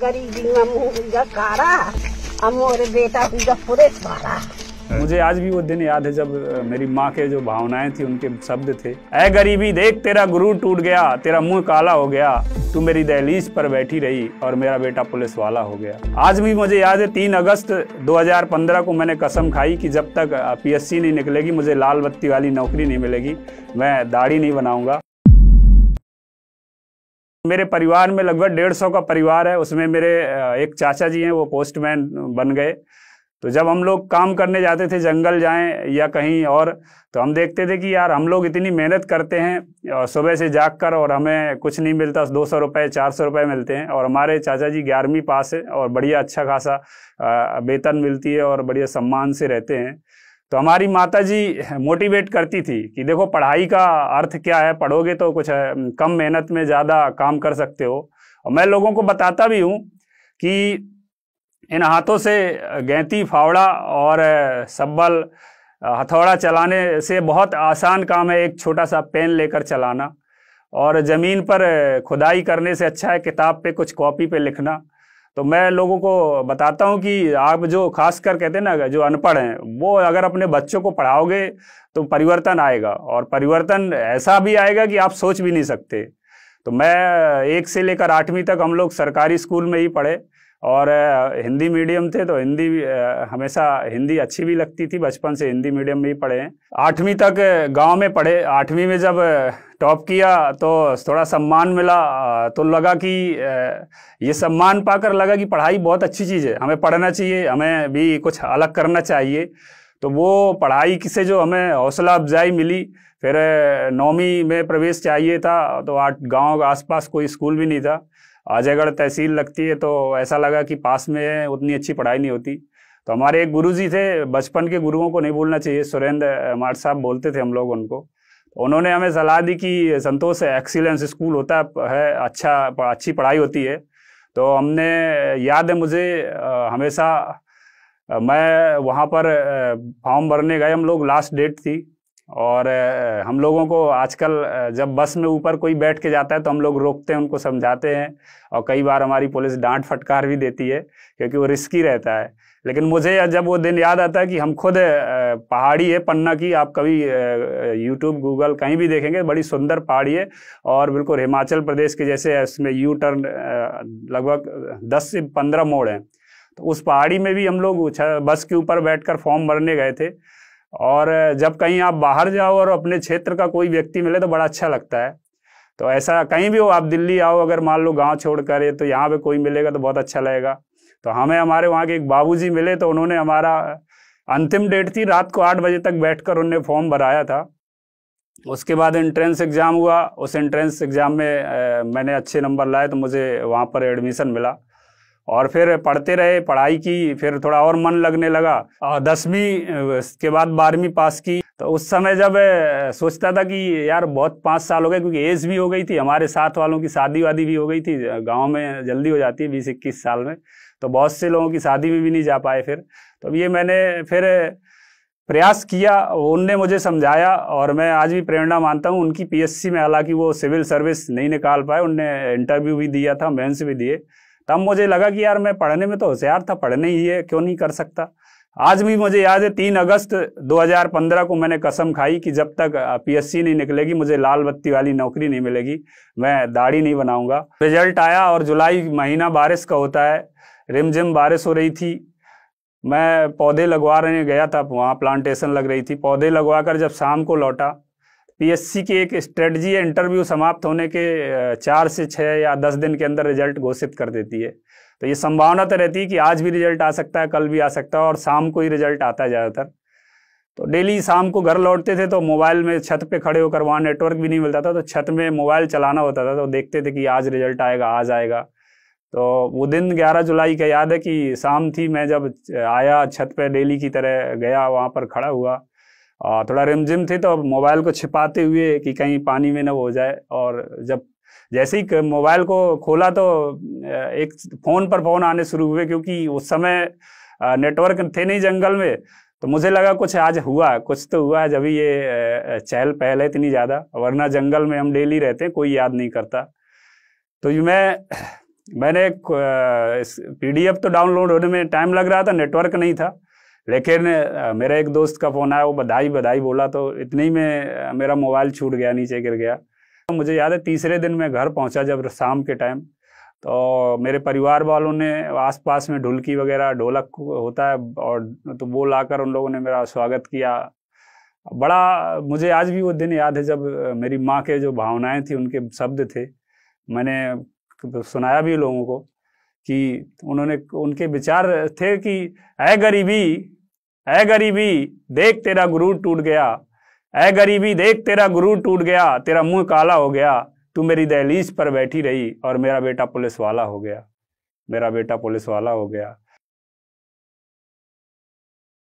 गरीबी में बेटा मुझे आज भी वो दिन याद है जब मेरी माँ के जो भावनाएं थी उनके शब्द थे ऐ गरीबी देख तेरा गुरु टूट गया तेरा मुंह काला हो गया तू मेरी दहलीज पर बैठी रही और मेरा बेटा पुलिस वाला हो गया आज भी मुझे याद है तीन अगस्त 2015 को मैंने कसम खाई कि जब तक पीएससी नहीं निकलेगी मुझे लाल बत्ती वाली नौकरी नहीं मिलेगी मैं दाढ़ी नहीं बनाऊंगा मेरे परिवार में लगभग डेढ़ सौ का परिवार है उसमें मेरे एक चाचा जी हैं वो पोस्टमैन बन गए तो जब हम लोग काम करने जाते थे जंगल जाएं या कहीं और तो हम देखते थे कि यार हम लोग इतनी मेहनत करते हैं और सुबह से जाग कर और हमें कुछ नहीं मिलता दो सौ रुपये चार सौ रुपये मिलते हैं और हमारे चाचा जी ग्यारहवीं पास है और बढ़िया अच्छा खासा वेतन मिलती है और बढ़िया सम्मान से रहते हैं तो हमारी माता जी मोटिवेट करती थी कि देखो पढ़ाई का अर्थ क्या है पढ़ोगे तो कुछ कम मेहनत में ज़्यादा काम कर सकते हो और मैं लोगों को बताता भी हूँ कि इन हाथों से गैंती फावड़ा और सब्बल हथौड़ा चलाने से बहुत आसान काम है एक छोटा सा पेन लेकर चलाना और ज़मीन पर खुदाई करने से अच्छा है किताब पे कुछ कॉपी पे लिखना तो मैं लोगों को बताता हूँ कि आप जो खासकर कहते हैं ना जो अनपढ़ हैं वो अगर अपने बच्चों को पढ़ाओगे तो परिवर्तन आएगा और परिवर्तन ऐसा भी आएगा कि आप सोच भी नहीं सकते तो मैं एक से लेकर आठवीं तक हम लोग सरकारी स्कूल में ही पढ़े और हिंदी मीडियम थे तो हिंदी हमेशा हिंदी अच्छी भी लगती थी बचपन से हिंदी मीडियम भी पढ़े हैं आठवीं तक गांव में पढ़े आठवीं में जब टॉप किया तो थोड़ा सम्मान मिला तो लगा कि ये सम्मान पाकर लगा कि पढ़ाई बहुत अच्छी चीज़ है हमें पढ़ना चाहिए हमें भी कुछ अलग करना चाहिए तो वो पढ़ाई से जो हमें हौसला अफजाई मिली फिर नौवीं में प्रवेश चाहिए था तो आठ गाँव के आसपास कोई स्कूल भी नहीं था आजयगढ़ तहसील लगती है तो ऐसा लगा कि पास में उतनी अच्छी पढ़ाई नहीं होती तो हमारे एक गुरु जी थे बचपन के गुरुओं को नहीं भूलना चाहिए सुरेंद्र माठ साहब बोलते थे हम लोग उनको तो उन्होंने हमें सलाह दी कि संतोष एक्सीलेंस स्कूल होता है अच्छा अच्छी पढ़ाई होती है तो हमने याद है मुझे हमेशा मैं वहाँ पर फॉर्म भरने गए हम लोग लास्ट डेट थी और हम लोगों को आजकल जब बस में ऊपर कोई बैठ के जाता है तो हम लोग रोकते हैं उनको समझाते हैं और कई बार हमारी पुलिस डांट फटकार भी देती है क्योंकि वो रिस्की रहता है लेकिन मुझे जब वो दिन याद आता है कि हम खुद पहाड़ी है पन्ना की आप कभी यूट्यूब गूगल कहीं भी देखेंगे बड़ी सुंदर पहाड़ी है और बिल्कुल हिमाचल प्रदेश के जैसे इसमें यू टर्न लगभग दस से पंद्रह मोड़ हैं तो उस पहाड़ी में भी हम लोग बस के ऊपर बैठकर फॉर्म भरने गए थे और जब कहीं आप बाहर जाओ और अपने क्षेत्र का कोई व्यक्ति मिले तो बड़ा अच्छा लगता है तो ऐसा कहीं भी हो आप दिल्ली आओ अगर मान लो गांव छोड़ कर तो यहाँ पे कोई मिलेगा तो बहुत अच्छा लगेगा तो हमें हमारे वहाँ के एक बाबूजी मिले तो उन्होंने हमारा अंतिम डेट थी रात को आठ बजे तक बैठकर उनने फॉर्म भराया था उसके बाद एंट्रेंस एग्ज़ाम हुआ उस एंट्रेंस एग्ज़ाम में मैंने अच्छे नंबर लाए तो मुझे वहाँ पर एडमिशन मिला और फिर पढ़ते रहे पढ़ाई की फिर थोड़ा और मन लगने लगा और दसवीं के बाद बारहवीं पास की तो उस समय जब सोचता था कि यार बहुत पाँच साल हो गए क्योंकि एज भी हो गई थी हमारे साथ वालों की शादी वादी भी हो गई थी गाँव में जल्दी हो जाती है बीस इक्कीस साल में तो बहुत से लोगों की शादी में भी नहीं जा पाए फिर तो ये मैंने फिर प्रयास किया उनने मुझे समझाया और मैं आज भी प्रेरणा मानता हूँ उनकी पीएससी में हालांकि वो सिविल सर्विस नहीं निकाल पाए उनने इंटरव्यू भी दिया था मेंस भी दिए तब मुझे लगा कि यार मैं पढ़ने में तो होशियार था पढ़ने ही है क्यों नहीं कर सकता आज भी मुझे याद है तीन अगस्त 2015 को मैंने कसम खाई कि जब तक पीएससी नहीं निकलेगी मुझे लाल बत्ती वाली नौकरी नहीं मिलेगी मैं दाढ़ी नहीं बनाऊंगा रिजल्ट आया और जुलाई महीना बारिश का होता है रिमझिम बारिश हो रही थी मैं पौधे लगवा रहे गया था वहाँ प्लांटेशन लग रही थी पौधे लगवा कर जब शाम को लौटा पीएससी की एक स्ट्रेटजी इंटरव्यू समाप्त होने के चार से छः या दस दिन के अंदर रिजल्ट घोषित कर देती है तो ये संभावना तो रहती है कि आज भी रिजल्ट आ सकता है कल भी आ सकता है और शाम को ही रिजल्ट आता है ज़्यादातर तो डेली शाम को घर लौटते थे तो मोबाइल में छत पे खड़े होकर वहाँ नेटवर्क भी नहीं मिलता था तो छत में मोबाइल चलाना होता था तो देखते थे कि आज रिजल्ट आएगा आज आएगा तो वो दिन 11 जुलाई का याद है कि शाम थी मैं जब आया छत पे डेली की तरह गया वहाँ पर खड़ा हुआ थोड़ा रिमझिम थी तो मोबाइल को छिपाते हुए कि कहीं पानी में ना हो जाए और जब जैसे ही मोबाइल को खोला तो एक फ़ोन पर फ़ोन आने शुरू हुए क्योंकि उस समय नेटवर्क थे नहीं जंगल में तो मुझे लगा कुछ आज हुआ कुछ तो हुआ है जब ये चहल पहल है इतनी ज़्यादा वरना जंगल में हम डेली रहते हैं कोई याद नहीं करता तो ये मैं मैंने पीडीएफ तो डाउनलोड होने में टाइम लग रहा था नेटवर्क नहीं था लेकिन मेरा एक दोस्त का फ़ोन आया वो बधाई बधाई बोला तो इतने ही में मेरा मोबाइल छूट गया नीचे गिर गया तो मुझे याद है तीसरे दिन मैं घर पहुंचा जब शाम के टाइम तो मेरे परिवार वालों ने आसपास में ढुलकी वगैरह ढोलक होता है और तो वो लाकर उन लोगों ने मेरा स्वागत किया बड़ा मुझे आज भी वो दिन याद है जब मेरी माँ के जो भावनाएं थी उनके शब्द थे मैंने सुनाया भी लोगों को कि उन्होंने उनके विचार थे कि ऐ गरीबी ऐ गरीबी देख तेरा गुरु टूट गया ऐ गरीबी देख तेरा गुरु टूट गया तेरा मुंह काला हो गया तू मेरी दहलीज पर बैठी रही और मेरा बेटा पुलिस वाला हो गया मेरा बेटा पुलिस वाला हो गया